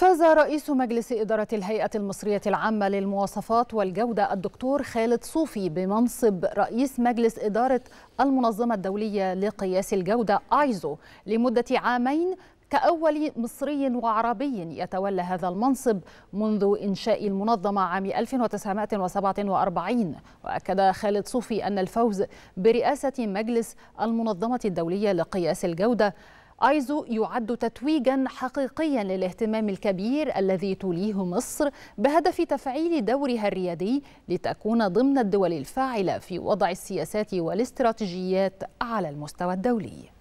فاز رئيس مجلس إدارة الهيئة المصرية العامة للمواصفات والجودة الدكتور خالد صوفي بمنصب رئيس مجلس إدارة المنظمة الدولية لقياس الجودة آيزو لمدة عامين كأول مصري وعربي يتولى هذا المنصب منذ إنشاء المنظمة عام 1947 وأكد خالد صوفي أن الفوز برئاسة مجلس المنظمة الدولية لقياس الجودة ايزو يعد تتويجا حقيقيا للاهتمام الكبير الذي توليه مصر بهدف تفعيل دورها الريادي لتكون ضمن الدول الفاعله في وضع السياسات والاستراتيجيات على المستوى الدولي